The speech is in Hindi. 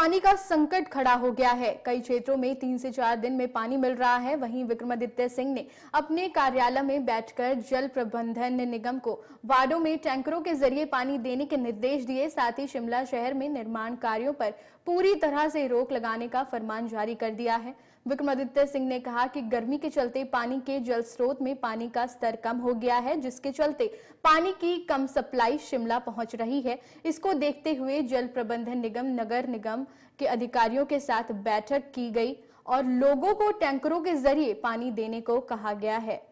पानी का संकट खड़ा हो गया है कई क्षेत्रों में तीन से चार दिन में पानी मिल रहा है वहीं विक्रमादित्य सिंह ने अपने कार्यालय में बैठकर जल प्रबंधन निगम को वार्डो में टैंकरों के जरिए पानी देने के निर्देश दिए साथ ही शिमला शहर में निर्माण कार्यों पर पूरी तरह से रोक लगाने का फरमान जारी कर दिया है विक्रमादित्य सिंह ने कहा कि गर्मी के चलते पानी के जल स्रोत में पानी का स्तर कम हो गया है जिसके चलते पानी की कम सप्लाई शिमला पहुंच रही है इसको देखते हुए जल प्रबंधन निगम नगर निगम के अधिकारियों के साथ बैठक की गई और लोगों को टैंकरों के जरिए पानी देने को कहा गया है